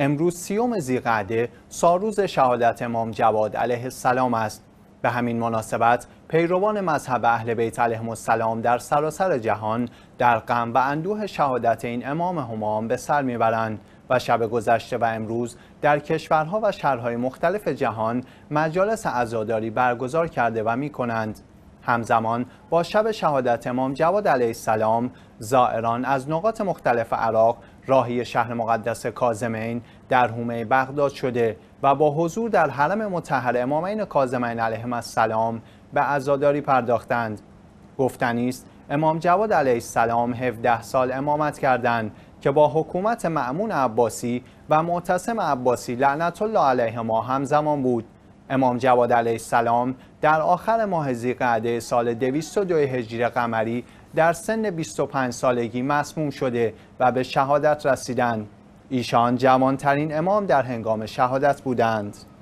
امروز سیوم زیقعده ساروز شهادت امام جواد علیه السلام است به همین مناسبت پیروان مذهب اهل بیت علیه السلام در سراسر جهان در غم و اندوه شهادت این امام همام به سر میبرند و شب گذشته و امروز در کشورها و شهرهای مختلف جهان مجالس عزاداری برگزار کرده و می کنند. همزمان با شب شهادت امام جواد علیه السلام زائران از نقاط مختلف عراق راهی شهر مقدس کازمین در حومه بغداد شده و با حضور در حرم متحر امامین کازمین علیهم السلام به عزاداری پرداختند گفتنی است امام جواد علیه السلام 17 سال امامت کردند که با حکومت معمون عباسی و معتصم عباسی لعنت الله علیه ما همزمان بود امام جواد علیه السلام در آخر ماه ذیقعده سال 202 هجری قمری در سن 25 سالگی مسموم شده و به شهادت رسیدند. ایشان جوانترین امام در هنگام شهادت بودند.